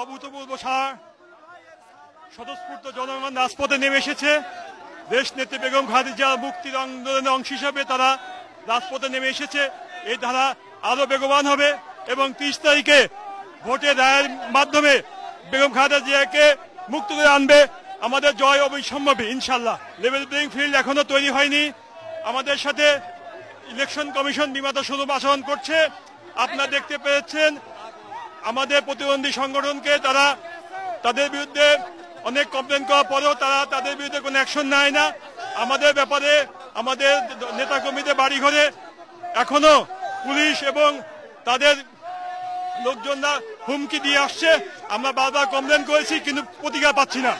অভূতপূর্ব সার স্বতঃস্ফূর্ত জনগণ রাজপথে নেমে এসেছে দেশ নেত্রী বেগম খাদিজা মুক্তির আন্দোলনের অংশ হিসাবে তারা রাজপথে নেমে এসেছে এই ধারা আরো বেগবান হবে এবং ত্রিশ তারিখে ভোটে রায়ের মাধ্যমে বেগম খাদা জিয়াকে মুক্ত করে আনবে আমাদের জয় অবিসম্ভবী ইনশাল্লাহ লেভেল প্লেইং ফিল্ড এখনো তৈরি হয়নি আমাদের সাথে ইলেকশন কমিশন বিমাতা শুধু আচরণ করছে আপনারা দেখতে পেয়েছেন আমাদের প্রতিবন্ধী সংগঠনকে তারা তাদের বিরুদ্ধে অনেক কমপ্লেন করার পরেও তারা তাদের বিরুদ্ধে কোনো অ্যাকশন নেয় না আমাদের ব্যাপারে আমাদের নেতাকর্মীদের বাড়ি ঘরে এখনো পুলিশ এবং তাদের লোকজনরা হুমকি দিয়ে আসছে আমরা বারবার কমপ্লেন করেছি কিন্তু প্রতিকার পাচ্ছি না